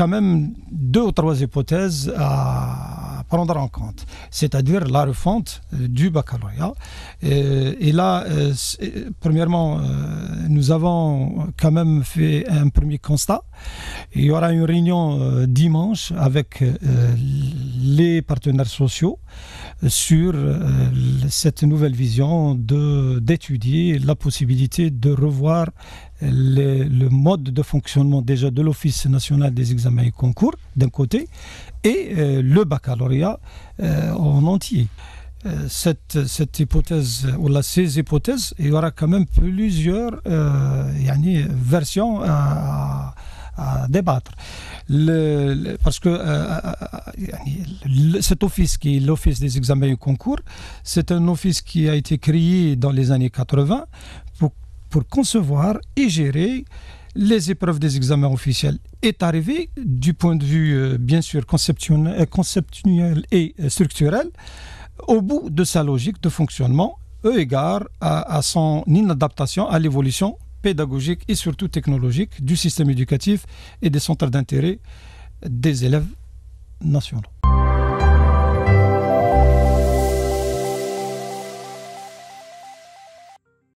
quand même deux ou trois hypothèses à prendre en compte, c'est-à-dire la refonte euh, du baccalauréat. Euh, et, là, euh, premièrement, nous avons quand même fait un premier constat. Il y aura une réunion dimanche avec les partenaires sociaux sur cette nouvelle vision d'étudier la possibilité de revoir le, le mode de fonctionnement déjà de l'Office national des examens et concours, d'un côté, et euh, le baccalauréat euh, en entier. Euh, cette, cette hypothèse, ou là, ces hypothèses, il y aura quand même plusieurs versions à, débattre. parce que cet office qui est l'office des examens et concours, c'est un office qui a été créé dans les années 80 pour pour concevoir et gérer les épreuves des examens officiels est arrivé du point de vue euh, bien sûr euh, conceptuel, et euh, structurel au bout de sa logique de fonctionnement eu égard à son inadaptation à l'évolution pédagogique et surtout technologique du système éducatif et des centres d'intérêt des élèves nationaux.